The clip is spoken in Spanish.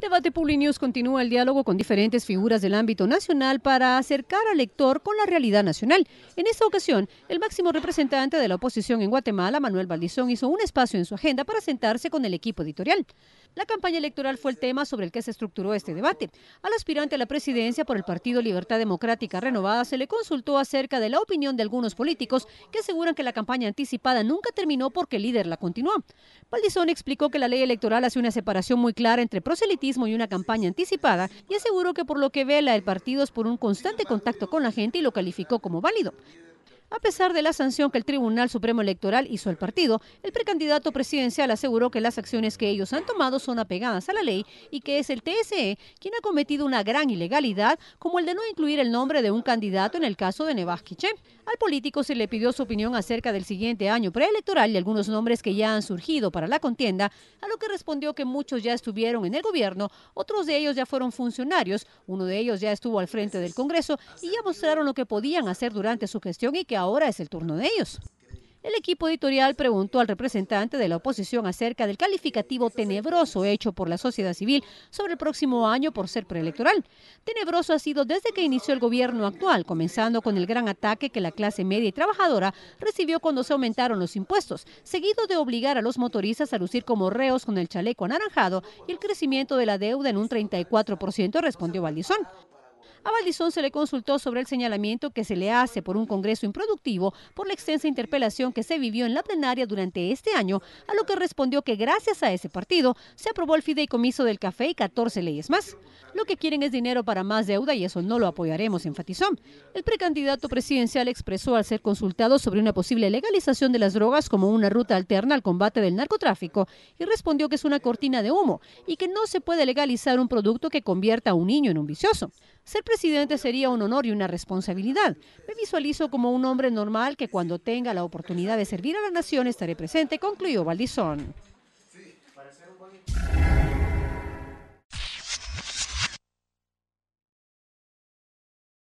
Debate News continúa el diálogo con diferentes figuras del ámbito nacional para acercar al lector con la realidad nacional. En esta ocasión, el máximo representante de la oposición en Guatemala, Manuel Valdizón, hizo un espacio en su agenda para sentarse con el equipo editorial. La campaña electoral fue el tema sobre el que se estructuró este debate. Al aspirante a la presidencia por el Partido Libertad Democrática Renovada se le consultó acerca de la opinión de algunos políticos que aseguran que la campaña anticipada nunca terminó porque el líder la continuó. Valdizón explicó que la ley electoral hace una separación muy clara entre proselitismo y una campaña anticipada y aseguró que por lo que vela el partido es por un constante contacto con la gente y lo calificó como válido. A pesar de la sanción que el Tribunal Supremo Electoral hizo al partido, el precandidato presidencial aseguró que las acciones que ellos han tomado son apegadas a la ley y que es el TSE quien ha cometido una gran ilegalidad, como el de no incluir el nombre de un candidato en el caso de Nevas Al político se le pidió su opinión acerca del siguiente año preelectoral y algunos nombres que ya han surgido para la contienda, a lo que respondió que muchos ya estuvieron en el gobierno, otros de ellos ya fueron funcionarios, uno de ellos ya estuvo al frente del Congreso y ya mostraron lo que podían hacer durante su gestión y que ahora es el turno de ellos. El equipo editorial preguntó al representante de la oposición acerca del calificativo tenebroso hecho por la sociedad civil sobre el próximo año por ser preelectoral. Tenebroso ha sido desde que inició el gobierno actual, comenzando con el gran ataque que la clase media y trabajadora recibió cuando se aumentaron los impuestos, seguido de obligar a los motoristas a lucir como reos con el chaleco anaranjado y el crecimiento de la deuda en un 34%, respondió Valdizón. A se le consultó sobre el señalamiento que se le hace por un Congreso improductivo por la extensa interpelación que se vivió en la plenaria durante este año, a lo que respondió que gracias a ese partido se aprobó el fideicomiso del café y 14 leyes más. Lo que quieren es dinero para más deuda y eso no lo apoyaremos, enfatizó. El precandidato presidencial expresó al ser consultado sobre una posible legalización de las drogas como una ruta alterna al combate del narcotráfico y respondió que es una cortina de humo y que no se puede legalizar un producto que convierta a un niño en un vicioso. Ser presidente sería un honor y una responsabilidad. Me visualizo como un hombre normal que cuando tenga la oportunidad de servir a la nación estaré presente, concluyó Valdizón.